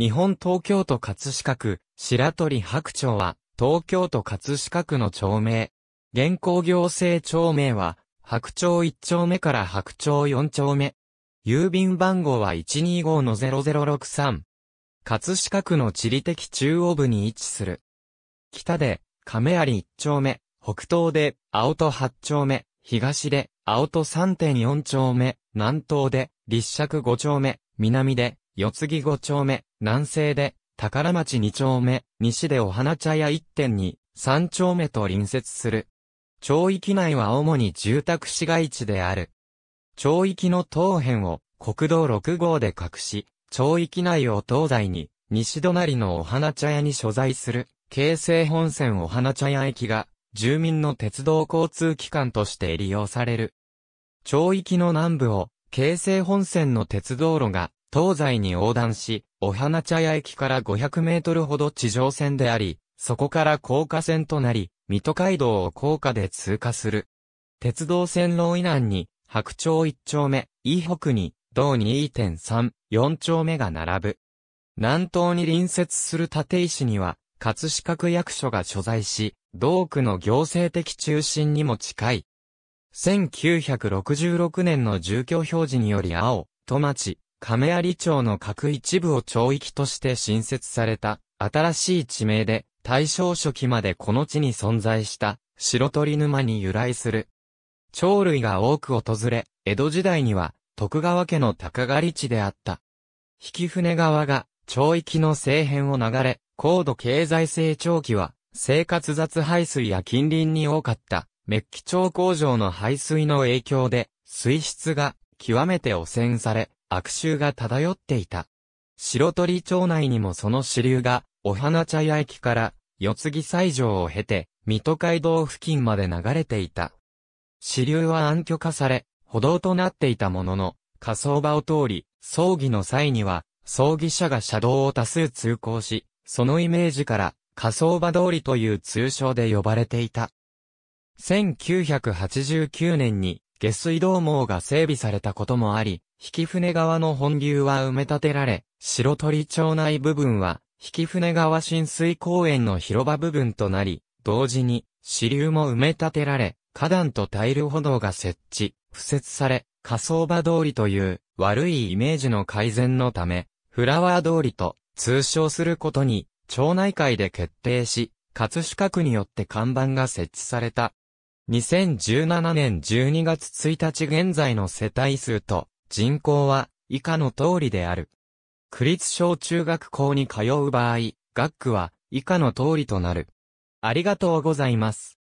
日本東京都葛飾区、白鳥白鳥は、東京都葛飾区の町名。現行行政町名は、白鳥1丁目から白鳥4丁目。郵便番号は125-0063。葛飾区の地理的中央部に位置する。北で、亀有1丁目、北東で、青戸8丁目、東で、青戸3.4丁目、南東で、立石5丁目、南で、四つ木五丁目、南西で、宝町二丁目、西でお花茶屋一点に、三丁目と隣接する。町域内は主に住宅市街地である。町域の東辺を国道6号で隠し、町域内を東西に、西隣のお花茶屋に所在する、京成本線お花茶屋駅が、住民の鉄道交通機関として利用される。町域の南部を、京成本線の鉄道路が東西に横断し、お花茶屋駅から500メートルほど地上線であり、そこから高架線となり、水戸街道を高架で通過する。鉄道線路以南に、白鳥一丁目、伊北に、道2.3、4丁目が並ぶ。南東に隣接する立石には、葛飾区役所が所在し、道区の行政的中心にも近い。1966年の住居表示により青、戸町、亀有町の各一部を町域として新設された、新しい地名で、大正初期までこの地に存在した、白鳥沼に由来する。鳥類が多く訪れ、江戸時代には、徳川家の高狩地であった。引船川が、町域の西辺を流れ、高度経済成長期は、生活雑排水や近隣に多かった、メッキ町工場の排水の影響で、水質が、極めて汚染され、悪臭が漂っていた。白鳥町内にもその支流が、お花茶屋駅から、四つ木西を経て、水戸街道付近まで流れていた。支流は暗渠化され、歩道となっていたものの、火葬場を通り、葬儀の際には、葬儀者が車道を多数通行し、そのイメージから、火葬場通りという通称で呼ばれていた。1989年に下水道網が整備されたこともあり、引船川の本流は埋め立てられ、白鳥町内部分は、引船川浸水公園の広場部分となり、同時に、支流も埋め立てられ、花壇とタイル歩道が設置、敷設され、仮想場通りという悪いイメージの改善のため、フラワー通りと通称することに、町内会で決定し、葛飾区によって看板が設置された。2017年12月1日現在の世帯数と、人口は以下の通りである。区立小中学校に通う場合、学区は以下の通りとなる。ありがとうございます。